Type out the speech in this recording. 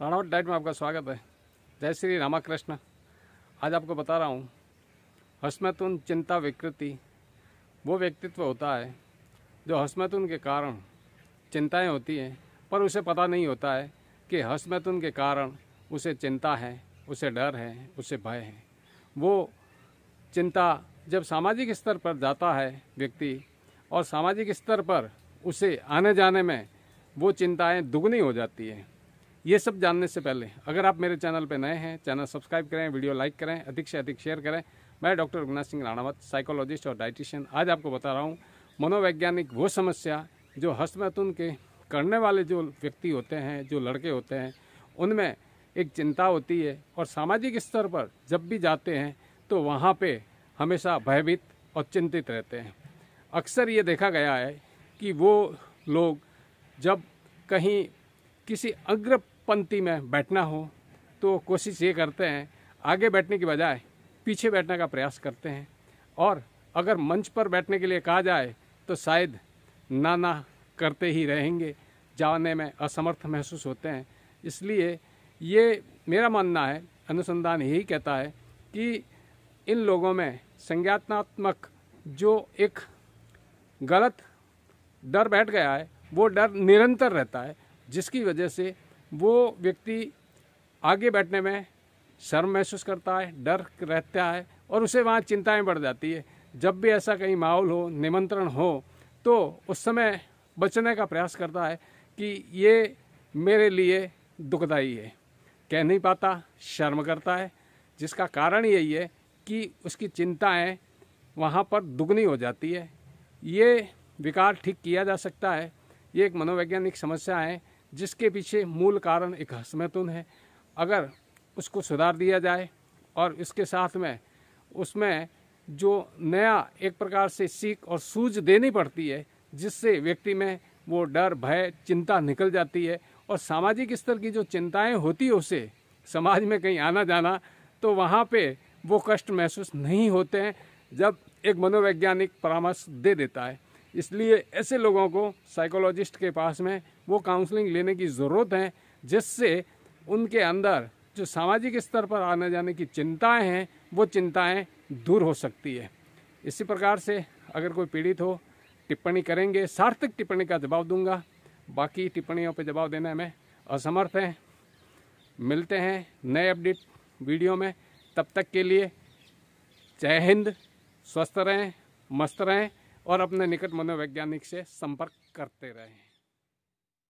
राणावट diet में आपका स्वागत है जय श्री रामाकृष्ण आज आपको बता रहा हूँ हस्मैतुन चिंता विकृति वो व्यक्तित्व होता है जो हस्मैतुन के कारण चिंताएं होती हैं पर उसे पता नहीं होता है कि हस्मैतुन के कारण उसे चिंता है उसे डर है उसे भय है वो चिंता जब सामाजिक स्तर पर जाता है व्यक्ति और सामाजिक स्तर पर उसे आने जाने में वो चिंताएं दुगनी हो जाती है ये सब जानने से पहले अगर आप मेरे चैनल पर नए हैं चैनल सब्सक्राइब करें वीडियो लाइक करें अधिक से अधिक शेयर करें मैं डॉक्टर रघुनाथ सिंह राणावत साइकोलॉजिस्ट और डाइटिशियन आज आपको बता रहा हूँ मनोवैज्ञानिक वो समस्या जो हस्तमैथुन के करने वाले जो व्यक्ति होते हैं जो लड़के होते हैं उनमें एक चिंता होती है और सामाजिक स्तर पर जब भी जाते हैं तो वहाँ पे हमेशा भयभीत और चिंतित रहते हैं अक्सर ये देखा गया है कि वो लोग जब कहीं किसी अग्र पंक्ति में बैठना हो तो कोशिश ये करते हैं आगे बैठने की बजाय पीछे बैठने का प्रयास करते हैं और अगर मंच पर बैठने के लिए कहा जाए तो शायद ना ना करते ही रहेंगे जाने में असमर्थ महसूस होते हैं इसलिए ये मेरा मानना है अनुसंधान यही कहता है कि इन लोगों में संज्ञानात्मक जो एक गलत डर बैठ गया है वो डर निरंतर रहता है जिसकी वजह से वो व्यक्ति आगे बैठने में शर्म महसूस करता है डर रहता है और उसे वहाँ चिंताएं बढ़ जाती है जब भी ऐसा कहीं माहौल हो निमंत्रण हो तो उस समय बचने का प्रयास करता है कि ये मेरे लिए दुखदाई है कह नहीं पाता शर्म करता है जिसका कारण यही है कि उसकी चिंताएं वहाँ पर दुगनी हो जाती है ये विकार ठीक किया जा सकता है ये एक मनोवैज्ञानिक समस्या है जिसके पीछे मूल कारण एक हसमतुन है अगर उसको सुधार दिया जाए और इसके साथ में उसमें जो नया एक प्रकार से सीख और सूझ देनी पड़ती है जिससे व्यक्ति में वो डर भय चिंता निकल जाती है और सामाजिक स्तर की जो चिंताएं होती है उसे समाज में कहीं आना जाना तो वहाँ पे वो कष्ट महसूस नहीं होते हैं जब एक मनोवैज्ञानिक परामर्श दे देता है इसलिए ऐसे लोगों को साइकोलॉजिस्ट के पास में वो काउंसलिंग लेने की ज़रूरत है जिससे उनके अंदर जो सामाजिक स्तर पर आने जाने की चिंताएं हैं वो चिंताएं दूर हो सकती है इसी प्रकार से अगर कोई पीड़ित हो टिप्पणी करेंगे सार्थक टिप्पणी का जवाब दूंगा बाकी टिप्पणियों पर जवाब देने में असमर्थ हैं मिलते हैं नए अपडेट वीडियो में तब तक के लिए जय हिंद स्वस्थ रहें मस्त रहें और अपने निकट मनोवैज्ञानिक से संपर्क करते रहें